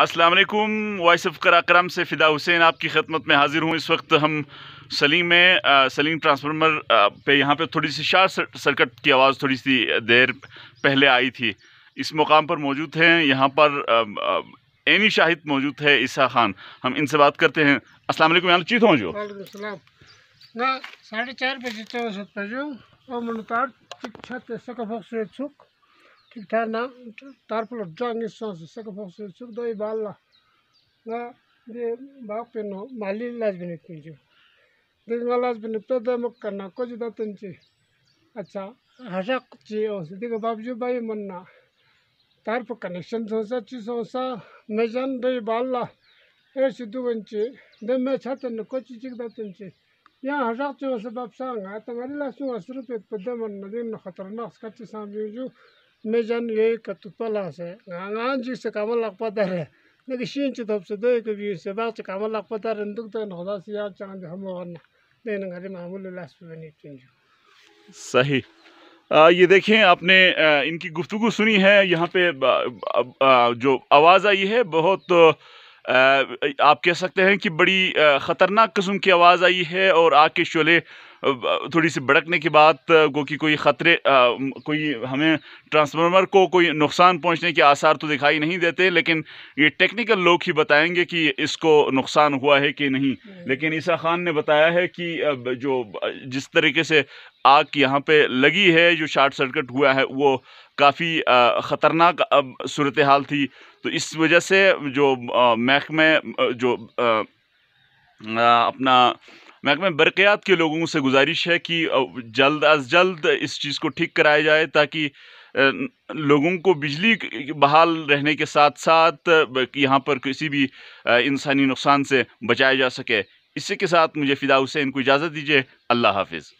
अस्सलाम वालेकुम voice of Karakoram से फ़िदा हुसैन आपकी खदमत में हाज़िर हूँ इस वक्त हम सलीम में आ, सलीम ट्रांसफार्मर पे यहाँ पे थोड़ी सी शार्ट सर्कट की आवाज़ थोड़ी सी देर पहले आई थी इस मुकाम पर मौजूद हैं यहाँ पर एनी शाहिद मौजूद है ईसा खान हम इनसे बात करते हैं अस्सलाम वालेकुम चीत हों जो साढ़े चार बजे तो छत ठीक ठाक ना तरफ जंगे सुख दई माली लाजबिन लाजबिन मक्का अच्छा हजा ची दिखो बाबू भाई मुन्ना तरफ कनेक्शन सची सोसा मेजन दई बाल दे मैं छत कची चिकी यहाँ हजा चुस तो बाप संगा तुम्हारी लसू हस रुपये दे मुन्ना खतरनाक 매잔 예 까뚜빨라세 나나지 스카말 락바다레 내가 신치 덥서도 이거 비세 바치 까말 락바다레 득던 हम 짱데 하모나 देन घरे मामूल सही आ, ये देखें आपने इनकी गुफ्तु सुनी है यहाँ पे जो आवाज़ आई है बहुत आप कह सकते हैं कि बड़ी ख़तरनाक कस्म की आवाज़ आई है और आग के शोले थोड़ी सी भड़कने की बात गो कि कोई ख़तरे कोई हमें ट्रांसफार्मर को कोई नुकसान पहुंचने के आसार तो दिखाई नहीं देते लेकिन ये टेक्निकल लोग ही बताएंगे कि इसको नुकसान हुआ है कि नहीं हम्म। लेकिन ईसा खान ने बताया है कि जो जिस तरीके से आग यहाँ पे लगी है जो शॉर्ट सर्किट हुआ है वो काफ़ी ख़तरनाक सूरत हाल थी तो इस वजह से जो महकमे जो आ, अपना महकमे बरक़ियात के लोगों से गुजारिश है कि जल्द अज जल्द इस चीज़ को ठीक कराया जाए ताकि लोगों को बिजली बहाल रहने के साथ साथ यहाँ पर किसी भी इंसानी नुकसान से बचाया जा सके इसी के साथ मुझे फ़िदा हुसैन को इजाज़त दीजिए अल्लाह हाफिज़